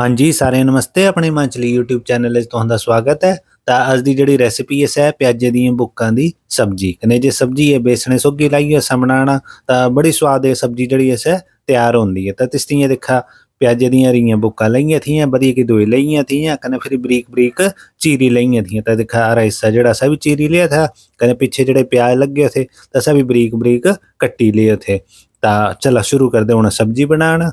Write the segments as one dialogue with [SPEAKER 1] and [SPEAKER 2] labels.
[SPEAKER 1] ਹਾਂਜੀ ਸਾਰਿਆਂ ਨਮਸਤੇ ਆਪਣੇ ਮੰਚਲੀ YouTube ਚੈਨਲ 'ਤੇ ਤੁਹਾਡਾ ਸਵਾਗਤ ਹੈ ਤਾਂ ਅੱਜ ਦੀ ਜਿਹੜੀ ਰੈਸਪੀ ਇਸ ਹੈ ਪਿਆਜ਼ੇ ਦੀਆਂ ਬੁੱਕਾਂ ਦੀ ਸਬਜ਼ੀ ਕਨੇ ਜੇ ਸਬਜ਼ੀ ਇਹ ਬੇਸਣੇ ਸੋਗੀ ਲਾਈ ਹੈ ਸਮਣਾਣਾ ਤਾਂ ਬੜੀ ਸਵਾਦ ਹੈ ਸਬਜ਼ੀ ਜਿਹੜੀ ਇਸ ਹੈ ਤਿਆਰ ਹੁੰਦੀ ਹੈ ਤਾਂ ਤਿਸਤੀਆਂ ਦੇਖਾ ਪਿਆਜ਼ੇ ਦੀਆਂ ਰੀਆਂ ਬੁੱਕਾਂ ਲਈਆਂ ਥੀਆਂ ਵਧੀਆ ਕਿ ਦੋਈ ਲਈਆਂ ਥੀਆਂ ਕਨੇ ਫਿਰ ਬਰੀਕ ਬਰੀਕ ਚੀਰੀ ਲਈਆਂ ਥੀਆਂ ਤਾਂ ਦੇਖਾ ਆ ਹਿੱਸਾ ਜਿਹੜਾ ਸਭ ਚੀਰੀ ਲਿਆ ਥਾ ਕਨੇ ਪਿੱਛੇ ਜਿਹੜੇ ਪਿਆਜ਼ ਲੱਗੇ ਥੇ ਤਾਂ ਸਭ ਬਰੀਕ ਬਰੀਕ ਕੱਟੀ ਲਏ ਥੇ ਤਾਂ ਚਲਾ ਸ਼ੁਰੂ ਕਰਦੇ ਹੁਣ ਸਬਜ਼ੀ ਬਣਾਉਣਾ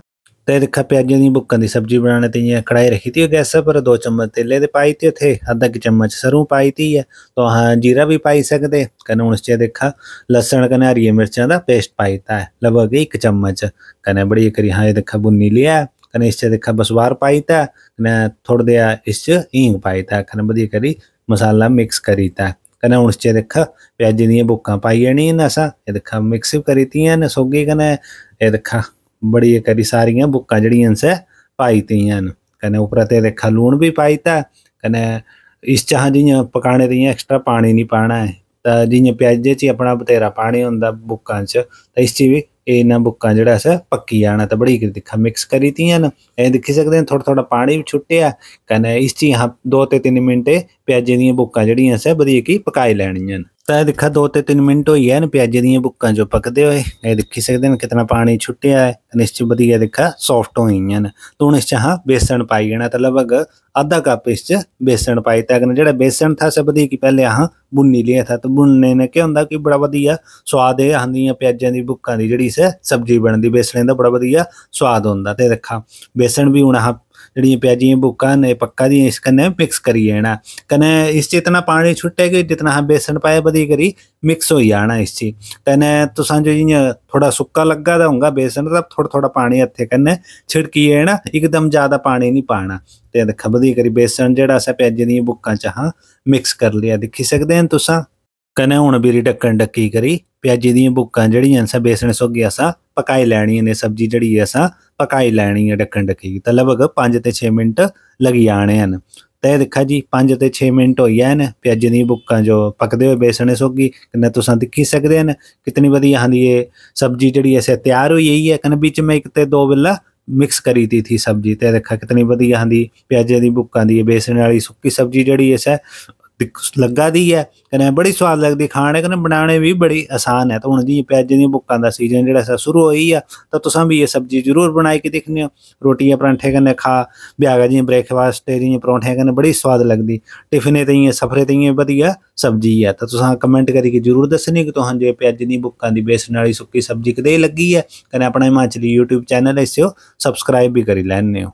[SPEAKER 1] तो ਦੇਖਾ देखा ਦੀ ਭੁੱਕਾਂ की ਸਬਜ਼ੀ बनाने ਤੇ ਇਹ ਕੜਾਈ ਰੱਖੀ गैस पर दो चम्मच तेले दे पाई थे थे आधा कि चम्मच सरू पाई थी है तो हाँ जीरा भी पाई सकते कने हूँ उससे देखा लहसुन कने हरी मिर्चा का पेस्ट पाई था लगभग एक चम्मच कने बड़ी करी हाँ ये देखा बुनी लिया कने इससे देखा बसवार पाई था कने थोड़ा दिया इस हींग पाई था कने बढ़िया करी मसाला मिक्स करी कने हूँ उससे देखा प्याजे दी पाई नहीं ना सा ये देखा मिक्स करी थी कने ये देखा बड़ी करी सारियां बुक्कां जेह्ड़ियां न सै पाई दियां न कन्नै उप्परा लून भी पाई दित्ता कन्नै इस च जियां पकाने ताईं ऐक्स्ट्रा पानी नहीं पाना है तां जियां प्याजै च अपना बत्हेरा पानी होंदा बुक्कां च ते इस च बी इन्ना बुक्कां जेह्ड़ा असें पक्की जाना ते बड़ी दिक्खा मिक्स करी दियां न एह् दिक्खी सकदे न थोह्ड़ा पानी भी छुट्टेआ कन्नै इस च दो ते तिन्न मिंटें प्याजै दियां बुक्कां जेह्ड़ियां असें बरीक पकाई लैनियां तो यह ਦੇਖਾ दो तीन मिनट ਹੋਈ ਹੈ ਨੇ ਪਿਆਜ਼ੇ ਦੀਆਂ ਬੁੱਕਾਂ ਜੋ ਪੱਕਦੇ ਹੋਏ ਇਹ ਦੇਖੀ ਸਕਦੇ ਨੇ ਕਿਤਨਾ ਪਾਣੀ ਛੁੱਟਿਆ ਹੈ ਨਿਸ਼ਚਿਤ ਵਧੀਆ ਦੇਖਾ ਸੌਫਟ ਹੋਈਆਂ ਨੇ ਤੋਂ ਇਸ ਚ ਹਾਂ ਬੇਸਣ ਪਾਈ आधा कप इस बेसन पाई तो जो बेसन था सब दी कि पहले अह बुनी लिया था तो बुनने ने क्या होंगे कि बड़ा वधिया स्वाद है आँदिया प्याजा की बुक्का की जी सब्जी बनती बेसन का बड़ा वधिया स्वाद होंगे तो देखा बेसन भी हूँ अह जड़ियां प्याजी बुक ने पक्का दी इस कन्नै मिक्स करी जाना कन्नै इस इतना पानी छुट्टे कि जितना हम बेसन पाए बधी करी मिक्स होई जाना इस च कन्नै जो इयां थोड़ा सुक्का लगा दा होगा बेसन तब थोड़ा थोड़ा पानी हत्थे कन्नै छिड़की जाना एकदम ज्यादा पानी नहीं पाना ते दिक्खा बधी करी बेसन जेह्ड़ा असें प्याजें दियां बुक्कां च हां मिक्स करी लेआ दिक्खी सकदे न तुसां कन्नै हून बीरी ढक्कन ढक्की करी प्याजे दियां बुक्कां जेह्ड़ियां असें बेसने सोगी असां पकाई लैनियां ने सब्जी जेह्ड़ी असां पकाई लैनी है ढक्कन ढक्की की तो लगभग पाँच ते छः मिनट लगी आने हैं तो दिक्खा जी पंज ते छे मिनट होई जाए न प्याजे दी जो पकते होए बेसने सोगी कन्नै तुस दिक्खी हैं कितनी बधिया हाँ ये सब्जी जेह्ड़ी ऐसे तैयार होई गई है कन्नै बिच में एक ते दो बेल्ला मिक्स करी दी थी सब्जी तो देखा कितनी बधिया हाँ प्याजे दी की दी बेसने वाली सुक्की सब्जी जेह्ड़ी ऐसे लग्गा दी ऐ कन्नै बड़ी सोआद लगदी खाने कन्नै बनाने बी बड़ी आसान है तो हून जी प्याजें दियें का सीजन जेह्ड़ा सा शुरू होई गेआ तो तुसां भी एह् सब्जी जरूर बनाई के दिक्खने रोटी जां परांठे कन्नै खा भ्यागा जियां ब्रेकफास्ट जियां परोंठे कन्नै बड़ी सोआद लगदी टिफिनै ताईं सफरे ताईं बधिया सब्जी ऐ तां तुसां कमेंट करियै जरूर दस्सनी कि तुसें जे प्याजें दियें बुक्कां बेसन आह्ली सुक्की सब्जी कदेही लग्गी ऐ कन्नै अपना हिमाचली यूट्यूब चैनल इसे सबसक्राइब भी करी लैन्ने